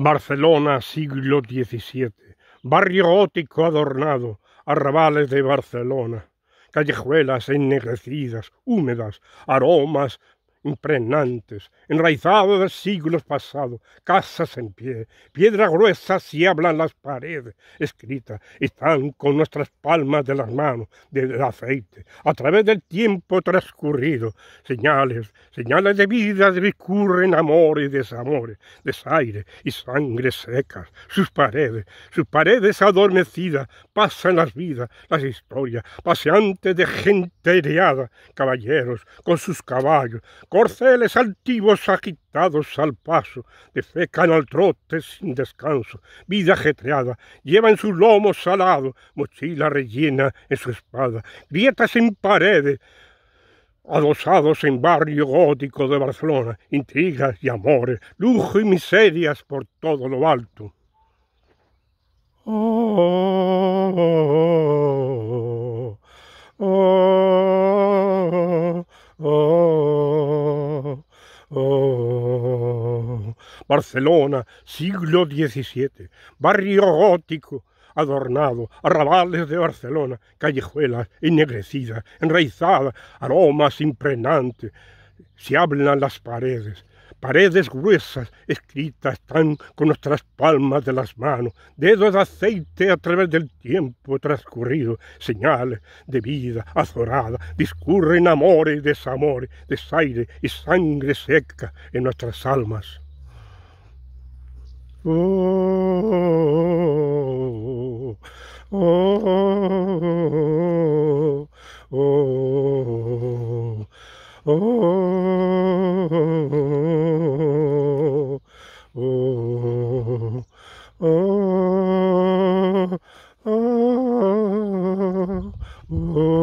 Barcelona, siglo XVII. Barrio gótico adornado, arrabales de Barcelona. Callejuelas ennegrecidas, húmedas, aromas, impregnantes, ...enraizados de siglos pasados, casas en pie, ...piedras gruesas y hablan las paredes, escritas están con nuestras palmas de las manos, del aceite, a través del tiempo transcurrido, señales, señales de vida discurren amores y desamores, desaire y sangre secas, sus paredes, sus paredes adormecidas, pasan las vidas, las historias, paseantes de gente heriada... caballeros, con sus caballos, corceles altivos agitados al paso, defecan al trote sin descanso, vida ajetreada, llevan en su lomo salado, mochila rellena en su espada, grietas en paredes, adosados en barrio gótico de Barcelona, intrigas y amores, lujo y miserias por todo lo alto. Oh, Barcelona, siglo XVII, barrio gótico, adornado, arrabales de Barcelona, callejuelas ennegrecidas, enraizadas, aromas impregnantes, se hablan las paredes, paredes gruesas escritas están con nuestras palmas de las manos, dedos de aceite a través del tiempo transcurrido, señales de vida azorada, discurren amores y desamores, desaire y sangre seca en nuestras almas. oh, Oh.